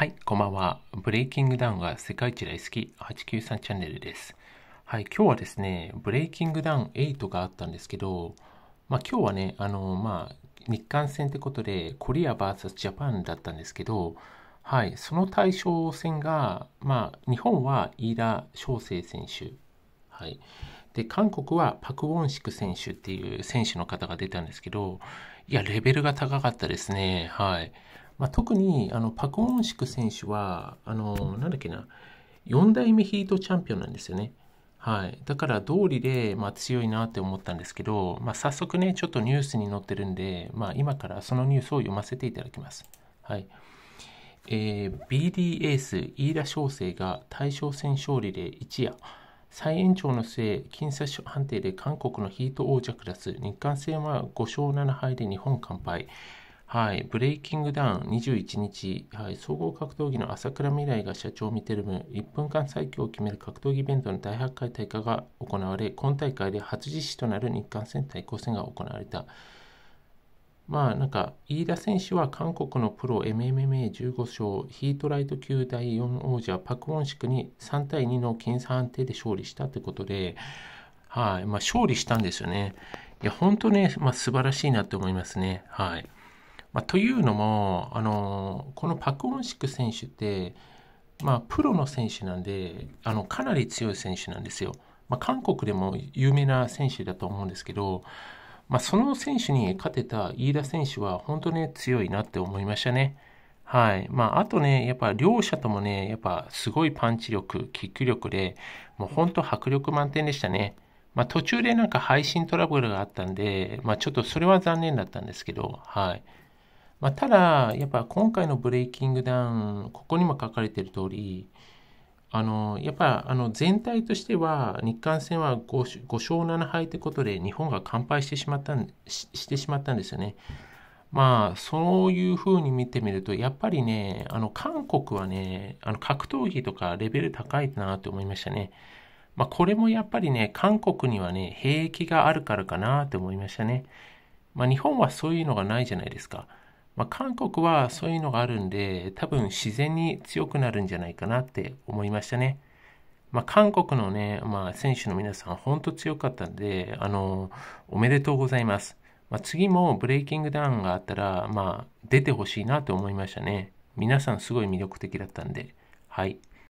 はい、こんばんは。ブレイキングダウンが世界一大好き893チャンネルです。はい、今日はですね、ブレイキングダウン8があったんですけど、まあ今日はね、あの、まあ日韓戦ってことで、コリア VS ジャパンだったんですけど、はい、その対象戦が、まあ日本は飯田翔征選手。はい。で、韓国はパク・ウォンシク選手っていう選手の方が出たんですけど、いや、レベルが高かったですね。はい。まあ、特にあのパク・オンシク選手はあのなんだっけな4代目ヒートチャンピオンなんですよね。はい、だから道理で、まあ、強いなって思ったんですけど、まあ、早速ねちょっとニュースに載ってるんで、まあ、今からそのニュースを読ませていただきます。はいえー、BD エース飯田翔征が大将戦勝利で一夜再延長の末僅差判定で韓国のヒート王者クラス日韓戦は5勝7敗で日本完敗はい、ブレイキングダウン21日、はい、総合格闘技の朝倉未来が社長を見てる分、1分間最強を決める格闘技イベントの第8回大会が行われ、今大会で初実施となる日韓戦対抗戦が行われた。まあなんか飯田選手は韓国のプロ m m a 1 5勝ヒートライト級第4王者パク・ウォンシクに3対2の僅差判定で勝利したということで、はいまあ、勝利したんですよね。いや本当ね、まあ、素晴らしいなと思いますね。はいまあ、というのも、あのこのパク・オンシク選手って、まあ、プロの選手なんであのかなり強い選手なんですよ。まあ、韓国でも有名な選手だと思うんですけど、まあ、その選手に勝てた飯田選手は本当に強いなって思いましたね。はい。まあ、あとね、やっぱ両者ともね、やっぱすごいパンチ力、キック力で、もう本当迫力満点でしたね。まあ、途中でなんか配信トラブルがあったんで、まあ、ちょっとそれは残念だったんですけど、はい。まあ、ただ、やっぱ今回のブレイキングダウン、ここにも書かれている通り、あのやっぱあの全体としては日韓戦は 5, 5勝7敗ということで日本が完敗してしまったししてしまったんですよね。まあそういうふうに見てみるとやっぱりねあの韓国はねあの格闘技とかレベル高いなと思いましたね。まあ、これもやっぱりね韓国にはね兵役があるからかなと思いましたね。まあ、日本はそういうのがないじゃないですか。まあ、韓国はそういうのがあるんで、多分自然に強くなるんじゃないかなって思いましたね。まあ、韓国のね、まあ、選手の皆さん、本当強かったんで、あの、おめでとうございます。まあ、次もブレイキングダウンがあったら、まあ、出てほしいなと思いましたね。皆さんすごい魅力的だったんで、はい。